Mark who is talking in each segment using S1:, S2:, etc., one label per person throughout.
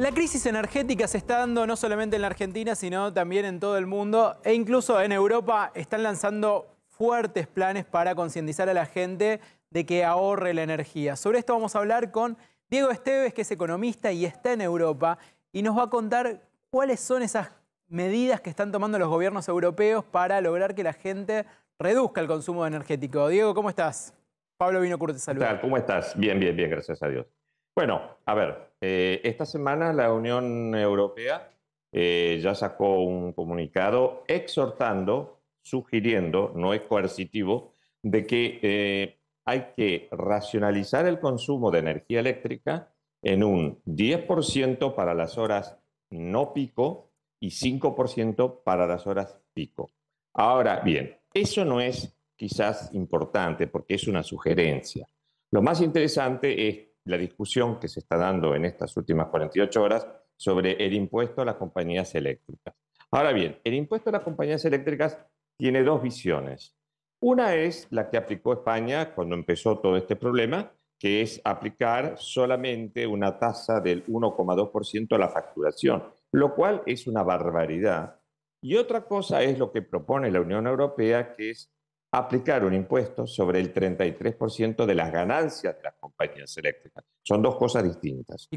S1: La crisis energética se está dando no solamente en la Argentina, sino también en todo el mundo e incluso en Europa están lanzando fuertes planes para concientizar a la gente de que ahorre la energía. Sobre esto vamos a hablar con Diego Esteves, que es economista y está en Europa, y nos va a contar cuáles son esas medidas que están tomando los gobiernos europeos para lograr que la gente reduzca el consumo energético. Diego, ¿cómo estás? Pablo Vino Curte, saludos. ¿Cómo
S2: estás? Bien, bien, bien, gracias a Dios. Bueno, a ver, eh, esta semana la Unión Europea eh, ya sacó un comunicado exhortando, sugiriendo, no es coercitivo, de que eh, hay que racionalizar el consumo de energía eléctrica en un 10% para las horas no pico y 5% para las horas pico. Ahora bien, eso no es quizás importante porque es una sugerencia. Lo más interesante es la discusión que se está dando en estas últimas 48 horas sobre el impuesto a las compañías eléctricas. Ahora bien, el impuesto a las compañías eléctricas tiene dos visiones. Una es la que aplicó España cuando empezó todo este problema, que es aplicar solamente una tasa del 1,2% a la facturación, lo cual es una barbaridad. Y otra cosa es lo que propone la Unión Europea, que es aplicar un impuesto sobre el 33% de las ganancias de las compañías eléctricas. Son dos cosas distintas. ¿Mm?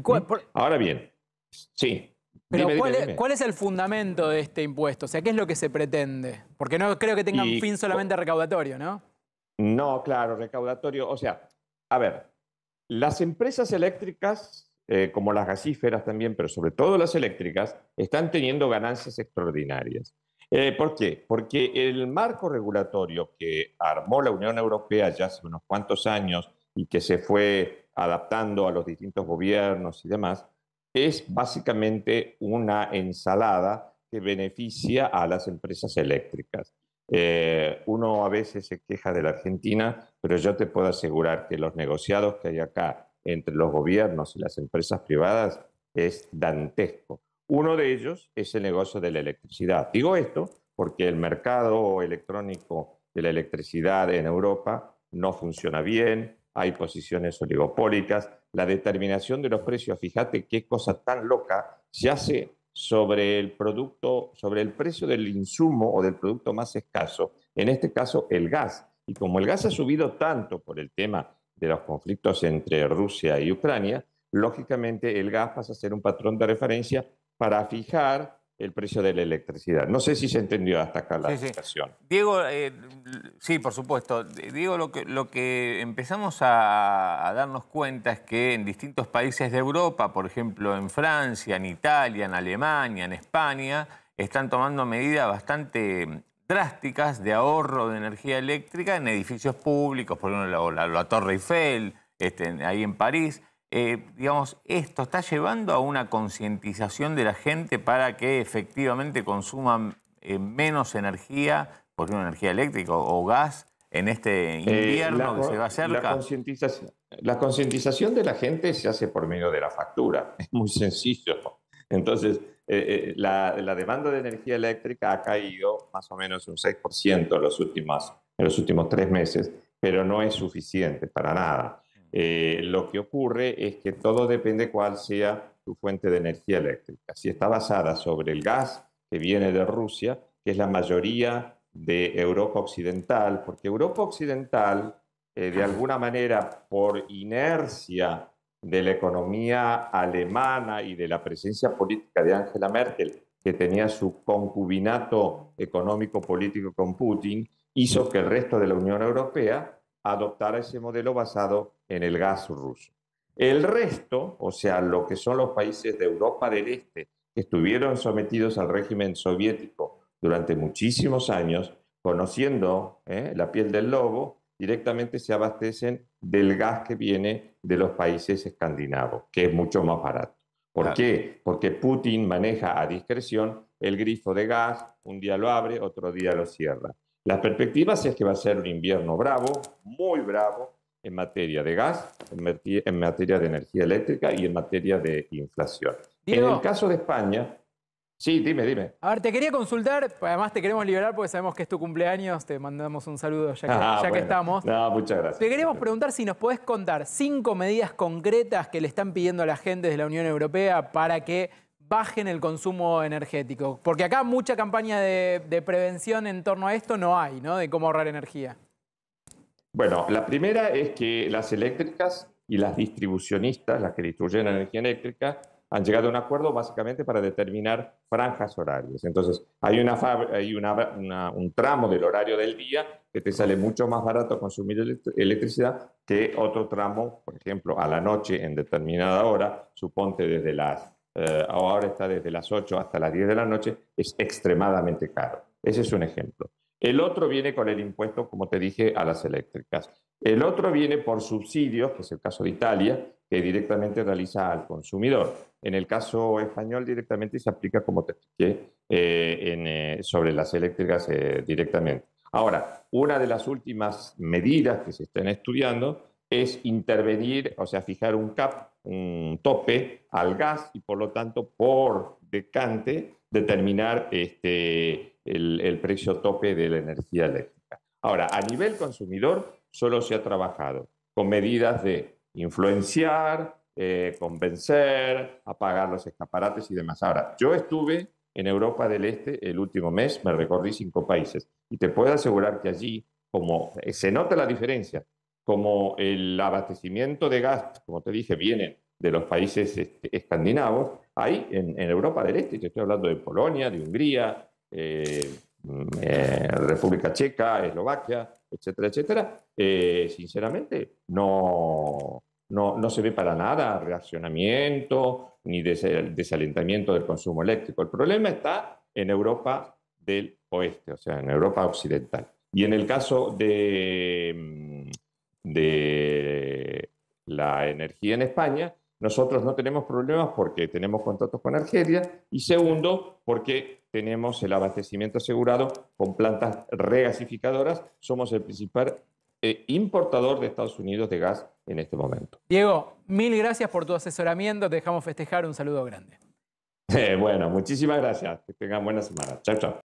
S2: Ahora bien, sí. Pero ¿cuál, es,
S1: el fundamento de este impuesto? O sea, ¿qué es lo que se pretende? Porque no creo que tenga un fin solamente recaudatorio, ¿no?
S2: No, claro, recaudatorio. O sea, a ver, las empresas eléctricas, eh, como las gasíferas también, pero sobre todo las eléctricas, están teniendo ganancias extraordinarias. Eh, ¿Por qué? Porque el marco regulatorio que armó la Unión Europea ya hace unos cuantos años y que se fue adaptando a los distintos gobiernos y demás, es básicamente una ensalada que beneficia a las empresas eléctricas. Eh, uno a veces se queja de la Argentina, pero yo te puedo asegurar que los negociados que hay acá entre los gobiernos y las empresas privadas es dantesco. Uno de ellos es el negocio de la electricidad. Digo esto porque el mercado electrónico de la electricidad en Europa no funciona bien, hay posiciones oligopólicas, la determinación de los precios, fíjate qué cosa tan loca, se hace sobre el producto, sobre el precio del insumo o del producto más escaso, en este caso el gas. Y como el gas ha subido tanto por el tema de los conflictos entre Rusia y Ucrania, lógicamente el gas pasa a ser un patrón de referencia para fijar el precio de la electricidad. No sé si se entendió hasta acá la situación. Sí. Diego, eh, sí, por supuesto. Diego, lo que, empezamos a, darnos cuenta es que en distintos países de Europa, por ejemplo en Francia, en Italia, en Alemania, en España, están tomando medidas bastante drásticas de ahorro de energía eléctrica en edificios públicos, por ejemplo la, Torre Eiffel, este, ahí en París. Eh, digamos, esto está llevando a una concientización de la gente para que efectivamente consuman eh, menos energía, por ejemplo, energía eléctrica o gas, en este eh, invierno que se va a hacer La concientización de la gente se hace por medio de la factura, es muy sencillo. Entonces, la, demanda de energía eléctrica ha caído más o menos un 6% en los, últimos, en los últimos tres meses, pero no es suficiente para nada. Eh, lo que ocurre es que todo depende cuál sea su fuente de energía eléctrica. Si está basada sobre el gas que viene de Rusia, que es la mayoría de Europa Occidental, porque Europa Occidental, eh, de alguna manera, por inercia de la economía alemana y de la presencia política de Angela Merkel, que tenía su concubinato económico-político con Putin, hizo que el resto de la Unión Europea adoptar ese modelo basado en el gas ruso. El resto, o sea, lo que son los países de Europa del Este, que estuvieron sometidos al régimen soviético durante muchísimos años, conociendo ¿eh? la piel del lobo, directamente se abastecen del gas que viene de los países escandinavos, que es mucho más barato. ¿Por qué? Porque Putin maneja a discreción el grifo de gas, un día lo abre, otro día lo cierra. Las perspectivas es que va a ser un invierno bravo, muy bravo, en materia de gas, en, materia de energía eléctrica y en materia de inflación. en el caso de España, sí, dime, dime.
S1: A ver, te quería consultar, además te queremos liberar porque sabemos que es tu cumpleaños, te mandamos un saludo ya que, ah, estamos. No, muchas gracias. Te queremos preguntar si nos podés contar cinco medidas concretas que le están pidiendo a la gente de la Unión Europea para que bajen el consumo energético? Porque acá mucha campaña de, prevención en torno a esto no hay, ¿no? De cómo ahorrar energía.
S2: Bueno, la primera es que las eléctricas y las distribucionistas, las que distribuyen energía eléctrica, han llegado a un acuerdo básicamente para determinar franjas horarias. Entonces, hay, una, un tramo del horario del día que te sale mucho más barato consumir electricidad que otro tramo, por ejemplo, a la noche en determinada hora, suponte desde las eh, ahora está desde las 8 hasta las 10 de la noche, es extremadamente caro. Ese es un ejemplo. El otro viene con el impuesto, como te dije, a las eléctricas. El otro viene por subsidios, que es el caso de Italia, que directamente realiza al consumidor. En el caso español directamente se aplica, como te dije, eh, eh, sobre las eléctricas directamente. Ahora, una de las últimas medidas que se están estudiando es intervenir, o sea, fijar un cap, un tope al gas y por lo tanto por decante determinar este, el, precio tope de la energía eléctrica. Ahora, a nivel consumidor solo se ha trabajado con medidas de influenciar, eh, convencer, apagar los escaparates y demás. Ahora, yo estuve en Europa del Este el último mes, me recorrí cinco países y te puedo asegurar que allí, como se nota la diferencia como el abastecimiento de gas, como te dije, viene de los países este, escandinavos, hay en, Europa del Este, yo estoy hablando de Polonia, de Hungría, eh, mm, eh, República Checa, Eslovaquia, etcétera, etcétera, eh, sinceramente no, no, no, se ve para nada reaccionamiento ni desalentamiento del consumo eléctrico. El problema está en Europa del Oeste, o sea, en Europa Occidental. Y en el caso de mm, de la energía en España, nosotros no tenemos problemas porque tenemos contratos con Argelia y segundo, porque tenemos el abastecimiento asegurado con plantas regasificadoras. Somos el principal eh, importador de Estados Unidos de gas en este momento.
S1: Diego, mil gracias por tu asesoramiento. Te dejamos festejar. Un saludo grande.
S2: bueno, muchísimas gracias. Que tengan buena semana. Chao, chao.